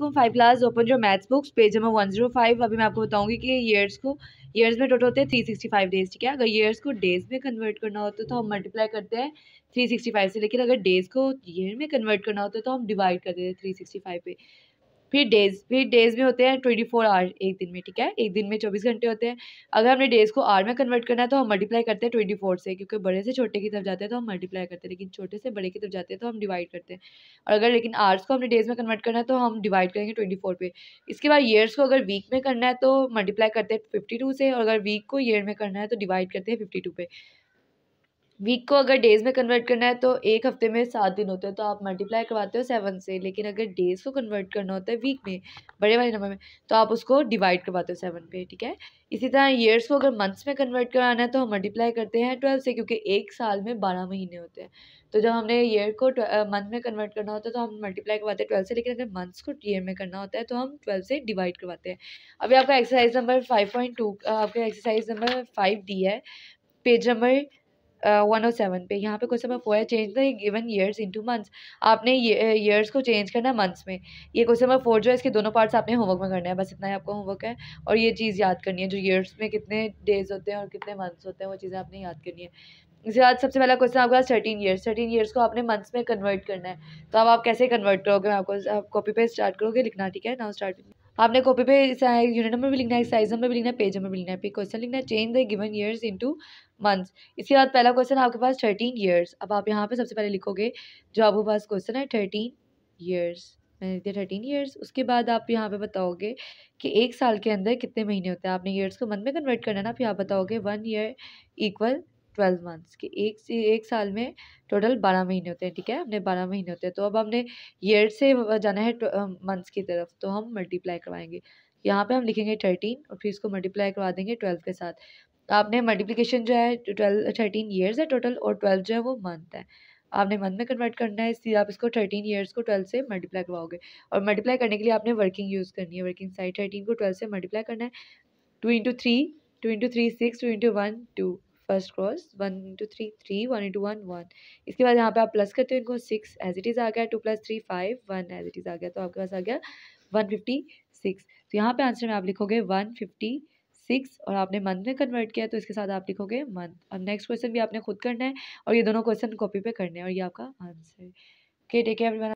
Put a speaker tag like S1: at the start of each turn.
S1: five class open जो maths books page number one zero five अभी मैं आपको बताऊंगी कि ईयर्स को ईयर्स में टोटल होते हैं थ्री सिक्सटी फाइव डेज ठीक है अगर ईयर्स को डेज में कन्वर्ट करना होता है तो हम मल्टीप्लाई करते हैं थ्री सिक्सटी फाइव से लेकिन अगर डेज को ईयर में कन्वर्ट करना होता है तो हम डिवाइड करते हैं थ्री सिक्सटी फाइव पे फिर डेज़ फिर डेज़ में होते हैं ट्वेंटी फोर आवर एक दिन में ठीक है एक दिन में चौबीस घंटे होते हैं अगर हमने डेज़ को आर में कन्वर्ट करना है तो हम मल्टीप्लाई करते हैं ट्वेंटी फोर से क्योंकि बड़े से छोटे की तरफ जाते हैं तो हम मल्टीप्लाई करते हैं लेकिन छोटे से बड़े की तरफ जाते हैं तो हम डिवाइड करते हैं और अगर लेकिन आवर्स को हमने डेज़ में कन्वर्ट करना है तो हम डिवाइड करेंगे ट्वेंटी फोर पे इसके बाद ईयर्स को अगर वीक में करना है तो मल्टीप्लाई करते हैं फिफ्टी टू से और अगर वीक को ईयर में करना है तो डिवाइड करते हैं फिफ्टी टू पे वीक को अगर डेज़ में कन्वर्ट करना है तो एक हफ्ते में सात दिन होते हैं तो आप मल्टीप्लाई करवाते हो सेवन से लेकिन अगर डेज़ को कन्वर्ट करना होता है वीक में बड़े वाले नंबर में तो आप उसको डिवाइड करवाते हो सेवन पे ठीक है इसी तरह ईयर्स को अगर मंथ्स में कन्वर्ट कराना है तो हम मल्टीप्लाई करते हैं ट्वेल्व से क्योंकि एक साल में बारह महीने होते हैं तो जब हमने ईयर को मंथ में कन्वर्ट करना होता है तो हम मल्टीप्लाई करवाते हैं ट्वेल्व से लेकिन अगर मंथ्स को ईयर में करना होता है तो हम ट्वेल्व से डिवाइड करवाते हैं अभी आपका exercise number five point two आपका एक्सरसाइज नंबर फाइव डी है page number one O seven पे यहाँ पे क्वेश्चन नंबर फोर है change the given years into months आपने ईयर्स को चेंज करना है मंथ्स में ये क्वेश्चन नंबर फोर जो है इसके दोनों पार्ट्स आपने होमवर्क में करना है बस इतना ही आपका होमवर्क है और ये चीज़ याद करनी है जो ईयर्स में कितने डेज होते हैं और कितने मंथ्स होते हैं वो चीज़ें आपने याद करनी है इसके बाद सबसे पहला क्वेश्चन आपका थर्टीन ईयर्स थर्टीन ईयर्स को आपने मंथ्स में कन्वर्ट करना है तो अब आप कैसे कन्वर्ट करोगे मैं आपको आप कॉपी पे स्टार्ट करोगे लिखना ठीक है नाउ स्टार्ट आपने कॉपी पे यूनिट नंबर भी लिखना है साइज नंबर भी लिखना है पेज नंबर भी लिखना है फिर क्वेश्चन लिखना है change the given years into months इसके बाद पहला क्वेश्चन आपके पास थर्टीन ईयर्स अब आप यहाँ पे सबसे पहले लिखोगे जो आपके पास क्वेश्चन है थर्टीन ईयर्स मैंने लिख दिया थर्टीन ईयर्स उसके बाद आप यहाँ पे बताओगे कि एक साल के अंदर कितने महीने होते हैं आपने ईयर्स को मंथ में कन्वर्ट करना है ना फिर आप बताओगे one year equal twelve months कि एक से एक साल में टोटल बारह महीने होते हैं ठीक है हमने बारह महीने होते हैं तो अब हमने ईयर से जाना है मंथ्स की तरफ तो हम मल्टीप्लाई करवाएंगे यहाँ पे हम लिखेंगे थर्टीन और फिर इसको मल्टीप्लाई करवा देंगे ट्वेल्व के साथ तो आपने मल्टीप्लिकेशन जो है ट्वेल्व थर्टीन ईयर्स है टोटल और ट्वेल्व जो है वो मंथ है आपने मंथ में कन्वर्ट करना है इसलिए आप इसको थर्टीन ईयर्स को ट्वेल्व से मल्टीप्लाई करवाओगे और मल्टीप्लाई करने के लिए आपने वर्किंग यूज़ करनी है वर्किंग साइड थर्टीन को ट्वेल्व से मल्टीप्लाई करना है two into three two into three six two into one two first cross one into three three one into one one इसके बाद यहाँ पे आप प्लस करते हो इनको सिक्स एज इट इज़ आ गया two plus three five one as it is आ गया तो आपके पास आ गया वन फिफ्टी सिक्स तो यहाँ पे आंसर में आप लिखोगे वन फिफ्टी सिक्स और आपने मंथ में कन्वर्ट किया तो इसके साथ आप लिखोगे मंथ और नेक्स्ट क्वेश्चन भी आपने खुद करना है और ये दोनों क्वेश्चन कॉपी पे करने हैं और ये आपका आंसर ओके टेक केयर